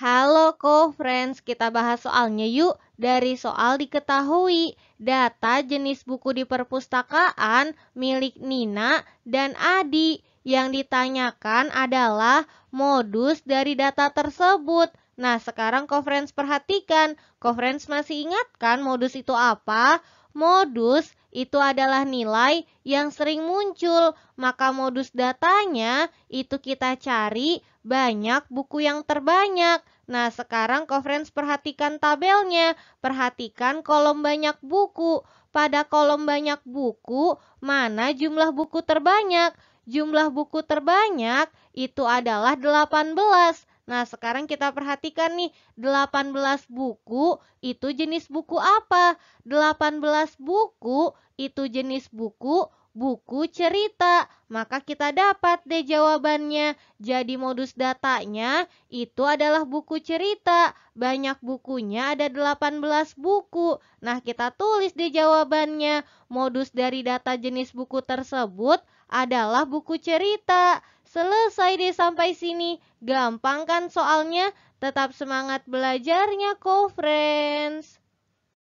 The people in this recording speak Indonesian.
Halo co-friends, kita bahas soalnya yuk. Dari soal diketahui, data jenis buku di perpustakaan milik Nina dan Adi. Yang ditanyakan adalah modus dari data tersebut. Nah, sekarang co-friends perhatikan. Co-friends masih ingat kan modus itu apa? Modus itu adalah nilai yang sering muncul, maka modus datanya itu kita cari banyak buku yang terbanyak. Nah, sekarang conference perhatikan tabelnya, perhatikan kolom banyak buku. Pada kolom banyak buku, mana jumlah buku terbanyak? Jumlah buku terbanyak itu adalah 18. Nah, sekarang kita perhatikan nih, 18 buku itu jenis buku apa? 18 buku itu jenis buku buku cerita. Maka kita dapat deh jawabannya. Jadi modus datanya itu adalah buku cerita. Banyak bukunya ada 18 buku. Nah, kita tulis deh jawabannya. Modus dari data jenis buku tersebut adalah buku cerita. Selesai deh sampai sini. Gampang kan soalnya? Tetap semangat belajarnya, co-friends.